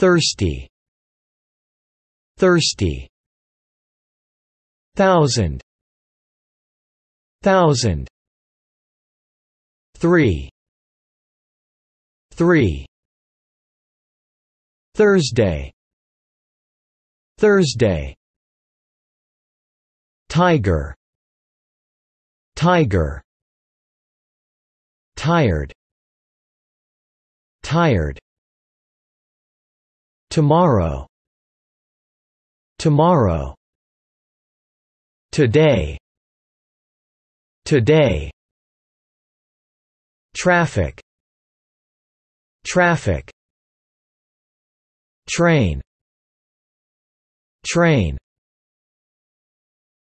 thirsty thirsty thousand thousand three three Thursday Thursday Tiger Tiger Tired Tired Tomorrow. Tomorrow. Today. Today. Traffic. Traffic. Train. Train.